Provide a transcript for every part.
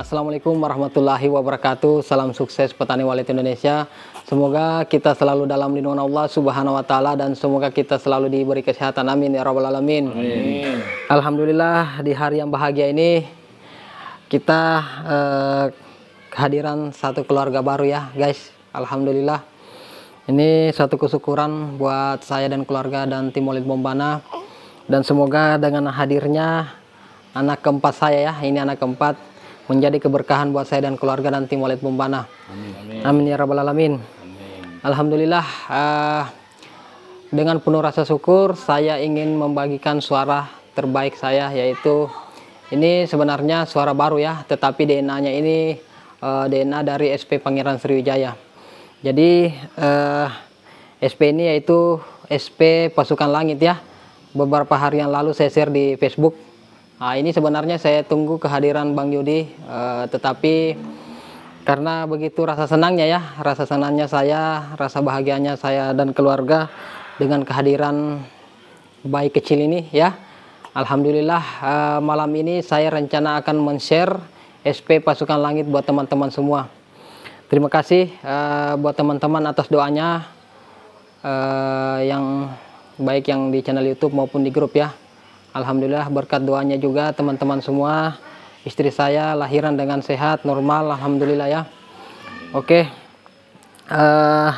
Assalamualaikum warahmatullahi wabarakatuh. Salam sukses petani walet Indonesia. Semoga kita selalu dalam lindungan Allah Subhanahu wa taala dan semoga kita selalu diberi kesehatan. Amin ya rabbal alamin. Amin. Alhamdulillah di hari yang bahagia ini kita eh, kehadiran satu keluarga baru ya, guys. Alhamdulillah. Ini satu kesyukuran buat saya dan keluarga dan tim Walid Bombana dan semoga dengan hadirnya anak keempat saya ya, ini anak keempat menjadi keberkahan buat saya dan keluarga dan tim Walid Bumbana. Amin. Amin ya rabbal alamin. Amin. Alhamdulillah uh, dengan penuh rasa syukur saya ingin membagikan suara terbaik saya yaitu ini sebenarnya suara baru ya, tetapi DNA-nya ini uh, eh, DNA dari SP Pangeran Sriwijaya. Jadi uh, eh, SP ini yaitu SP Pasukan Langit ya. Beberapa hari yang lalu saya share di Facebook Nah, ini sebenarnya saya tunggu kehadiran Bang Yudi, uh, tetapi karena begitu rasa senangnya ya, rasa senangnya saya, rasa bahagianya saya dan keluarga dengan kehadiran bayi kecil ini ya. Alhamdulillah uh, malam ini saya rencana akan men-share SP Pasukan Langit buat teman-teman semua. Terima kasih uh, buat teman-teman atas doanya uh, yang baik yang di channel YouTube maupun di grup ya. Alhamdulillah berkat doanya juga teman-teman semua istri saya lahiran dengan sehat normal Alhamdulillah ya oke okay. uh, eh,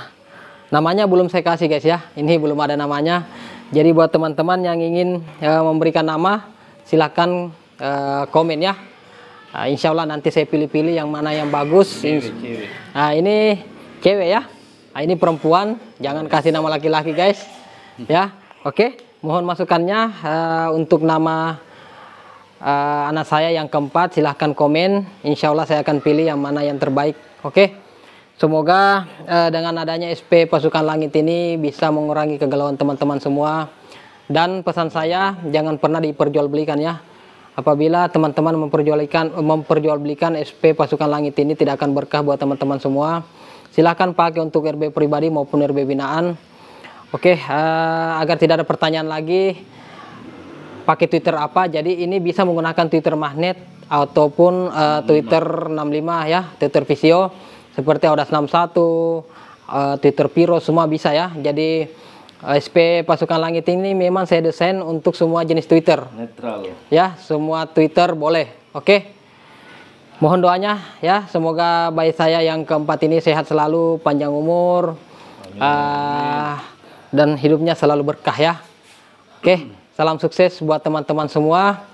namanya belum saya kasih guys ya ini belum ada namanya jadi buat teman-teman yang ingin uh, memberikan nama silahkan uh, eh, komen ya uh, Insya Allah nanti saya pilih-pilih yang mana yang bagus nah uh, ini cewek ya uh, ini perempuan jangan kasih nama laki-laki guys ya oke okay mohon masukannya uh, untuk nama uh, anak saya yang keempat silahkan komen Insya Allah saya akan pilih yang mana yang terbaik oke okay? semoga uh, dengan adanya SP pasukan langit ini bisa mengurangi kegalauan teman-teman semua dan pesan saya jangan pernah diperjualbelikan ya apabila teman-teman memperjualbelikan memperjualbelikan SP pasukan langit ini tidak akan berkah buat teman-teman semua silahkan pakai untuk RB pribadi maupun RB binaan Oke, uh, agar tidak ada pertanyaan lagi, pakai Twitter apa? Jadi ini bisa menggunakan Twitter magnet ataupun uh, Twitter 65 ya, Twitter Visio seperti Audas 61, uh, eh, Twitter Piro semua bisa ya. Jadi SP Pasukan Langit ini memang saya desain untuk semua jenis Twitter. Netral. Ya, semua Twitter boleh. Oke. Mohon doanya ya, semoga bayi saya yang keempat ini sehat selalu, panjang umur. Uh, dan hidupnya selalu berkah ya. Oke, salam sukses buat teman-teman semua.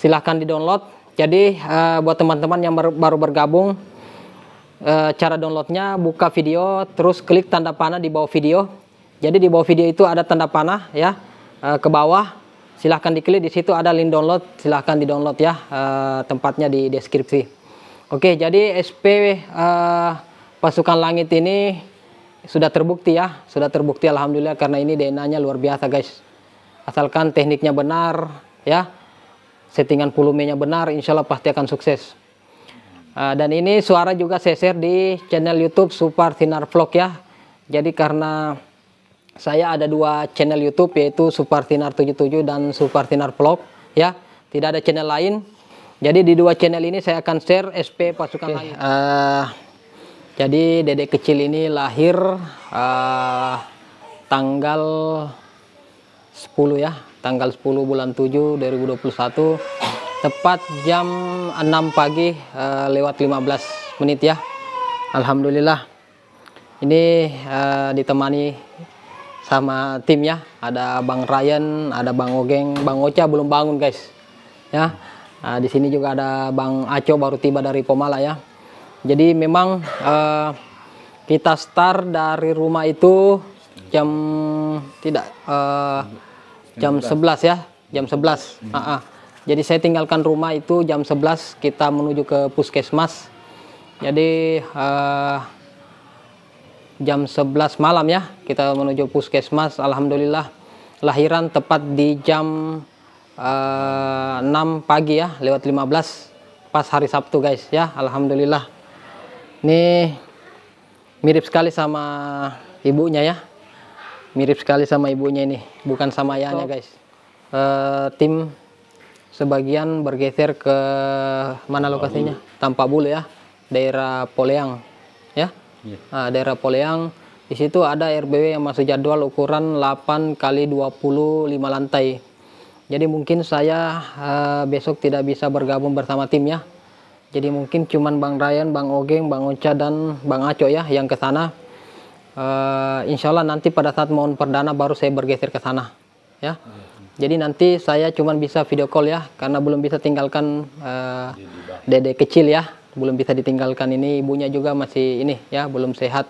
Silahkan di-download. Jadi uh, buat teman-teman yang baru, baru bergabung, uh, cara downloadnya buka video, terus klik tanda panah di bawah video. Jadi di bawah video itu ada tanda panah ya uh, ke bawah. Silahkan diklik di situ ada link download. Silahkan di-download ya uh, tempatnya di deskripsi. Oke, jadi SP uh, Pasukan Langit ini sudah terbukti ya, sudah terbukti alhamdulillah karena ini DNA-nya luar biasa guys. Asalkan tekniknya benar ya, settingan volumenya benar, insya Allah pasti akan sukses. Uh, dan ini suara juga saya share di channel YouTube Super Sinar Vlog ya. Jadi karena saya ada dua channel YouTube yaitu Super Sinar 77 dan Super Sinar Vlog ya. Tidak ada channel lain. Jadi di dua channel ini saya akan share SP pasukan okay. lain. Uh, jadi dedek kecil ini lahir uh, tanggal 10 ya, tanggal 10 bulan 7 2021 tepat jam 6 pagi uh, lewat 15 menit ya. Alhamdulillah. Ini uh, ditemani sama tim ya. Ada Bang Ryan, ada Bang Ogeng, Bang Ocha belum bangun guys. Ya. Uh, di sini juga ada Bang Aco baru tiba dari Pomala ya jadi memang uh, kita start dari rumah itu jam tidak uh, jam 11 ya jam 11 uh -uh. jadi saya tinggalkan rumah itu jam 11 kita menuju ke puskesmas jadi uh, jam 11 malam ya kita menuju puskesmas alhamdulillah lahiran tepat di jam uh, 6 pagi ya lewat 15 pas hari Sabtu guys ya alhamdulillah ini mirip sekali sama ibunya ya mirip sekali sama ibunya ini bukan sama ayahnya oh. guys e, tim sebagian bergeser ke mana lokasinya tanpa bulu ya daerah Poleang ya iya. nah, daerah Poleang di situ ada RBW yang masih jadwal ukuran 8 kali 25 lantai jadi mungkin saya e, besok tidak bisa bergabung bersama tim ya jadi mungkin cuman Bang Ryan, Bang Ogeng, Bang Oca dan Bang Aco ya yang ke sana. Uh, eh, insya Allah nanti pada saat mau perdana baru saya bergeser ke sana ya. Jadi nanti saya cuma bisa video call ya karena belum bisa tinggalkan uh, dede kecil ya, belum bisa ditinggalkan ini ibunya juga masih ini ya belum sehat.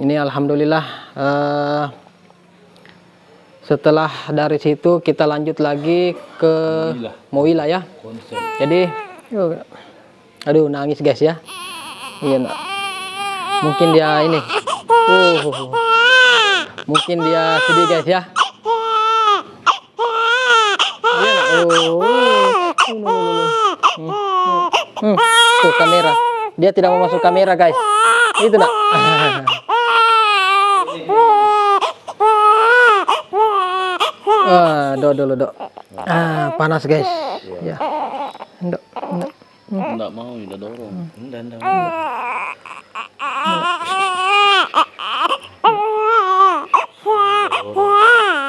Ini alhamdulillah uh, setelah dari situ kita lanjut lagi ke Mowila ya. Jadi Yuk. Aduh, nangis guys ya. Iya, nak. Mungkin dia ini. Uh. Mungkin dia sedih guys ya. Iya, nak. Oh. Hmm. Hmm. Tuh kamera. Dia tidak mau masuk kamera, guys. Itu nak. Ah, do do, do. Ah, panas, guys. Ya. Yeah. Enggak, enggak. Enggak mau, enggak ya dorong. Enggak, hmm. enggak, enggak.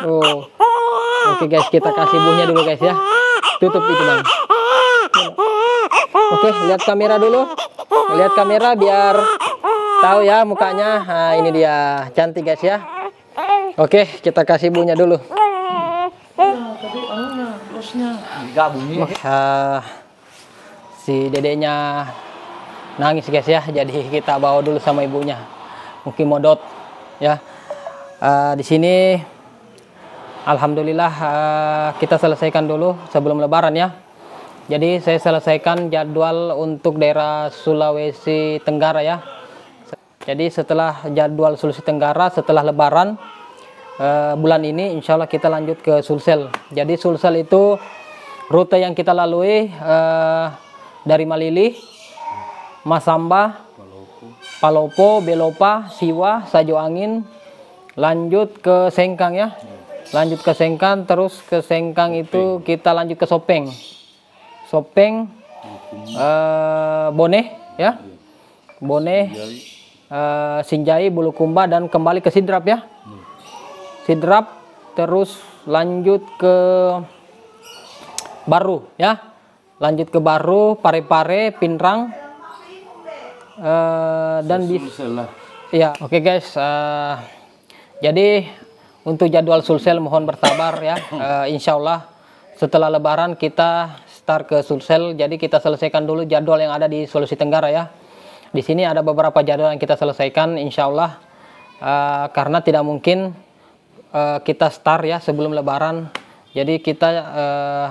Oh. Oke guys, kita kasih buhnya dulu guys ya. Tutup itu bang. Oke, lihat kamera dulu. Lihat kamera biar tahu ya mukanya. Nah, ini dia cantik guys ya. Oke, kita kasih buhnya dulu. Nah, oh, nah, enggak bunyi. Uh, si dedeknya nangis guys ya jadi kita bawa dulu sama ibunya mungkin modot ya uh, di sini Alhamdulillah uh, kita selesaikan dulu sebelum lebaran ya jadi saya selesaikan jadwal untuk daerah Sulawesi Tenggara ya jadi setelah jadwal Sulawesi Tenggara setelah lebaran uh, bulan ini insya Allah kita lanjut ke Sulsel jadi Sulsel itu rute yang kita lalui uh, dari Malili, Masamba, Palopo, Belopa, Siwa, Sajo Angin, lanjut ke Sengkang ya. Lanjut ke Sengkang, terus ke Sengkang itu kita lanjut ke Sopeng. Sopeng, eh, Boneh ya. Boneh, eh, Sinjai, Bulukumba, dan kembali ke Sidrap ya. Sidrap, terus lanjut ke Baru ya lanjut ke Baru, pare pare Pinrang uh, dan di ya oke okay guys. Uh, jadi untuk jadwal Sulsel mohon bersabar ya. Uh, eh, insya Allah setelah Lebaran kita start ke Sulsel. Jadi kita selesaikan dulu jadwal yang ada di Sulawesi Tenggara ya. Di sini ada beberapa jadwal yang kita selesaikan, insya Allah. Uh, karena tidak mungkin uh, kita start ya sebelum Lebaran. Jadi kita uh,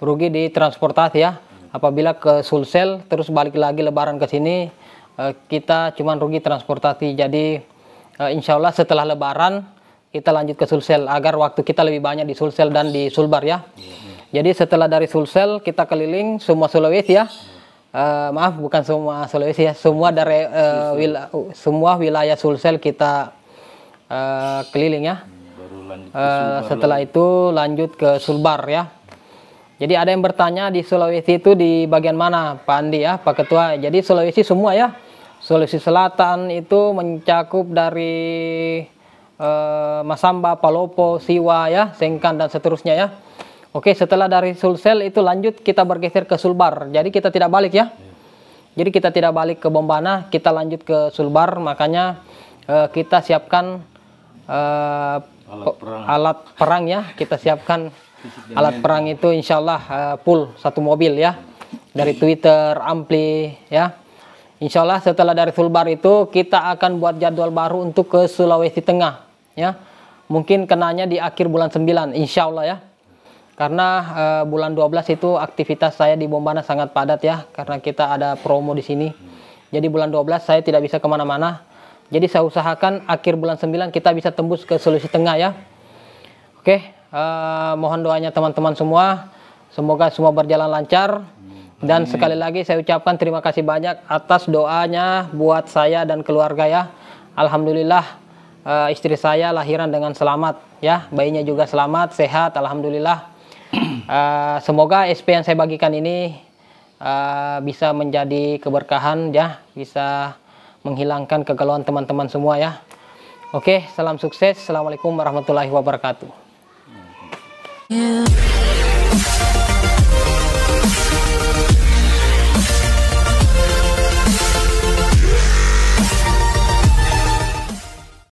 rugi di transportasi ya. Apabila ke Sulsel terus balik lagi lebaran ke sini eh, kita cuma rugi transportasi. Jadi eh, insya Allah setelah lebaran kita lanjut ke Sulsel agar waktu kita lebih banyak di Sulsel dan di Sulbar ya. Jadi setelah dari Sulsel kita keliling semua Sulawesi ya. Uh, maaf bukan semua Sulawesi ya, semua dari uh, wil semua wilayah Sulsel kita uh, keliling ya. Uh, setelah itu lanjut ke Sulbar ya. Jadi ada yang bertanya di Sulawesi itu di bagian mana Pak Andi ya Pak Ketua. Jadi Sulawesi semua ya. Sulawesi Selatan itu mencakup dari eh, Masamba, Palopo, Siwa ya, Sengkan dan seterusnya ya. Oke setelah dari Sulsel itu lanjut kita bergeser ke Sulbar. Jadi kita tidak balik ya. Jadi kita tidak balik ke Bombana, kita lanjut ke Sulbar. Makanya eh, kita siapkan eh, alat perang. alat perang ya. Kita siapkan alat perang itu insya Allah uh, eh, full satu mobil ya dari Twitter, Ampli ya. Insya Allah setelah dari Sulbar itu kita akan buat jadwal baru untuk ke Sulawesi Tengah ya. Mungkin kenanya di akhir bulan 9 insya Allah ya. Karena uh, bulan 12 itu aktivitas saya di Bombana sangat padat ya karena kita ada promo di sini. Jadi bulan 12 saya tidak bisa kemana-mana. Jadi saya usahakan akhir bulan 9 kita bisa tembus ke Sulawesi Tengah ya. Oke, Eh, mohon doanya teman-teman semua. Semoga semua berjalan lancar. Dan sekali lagi saya ucapkan terima kasih banyak atas doanya buat saya dan keluarga ya. Alhamdulillah uh, istri saya lahiran dengan selamat ya. Bayinya juga selamat, sehat alhamdulillah. Uh, semoga SP yang saya bagikan ini uh, bisa menjadi keberkahan ya, bisa menghilangkan kegalauan teman-teman semua ya. Oke, salam sukses. Assalamualaikum warahmatullahi wabarakatuh. Yeah.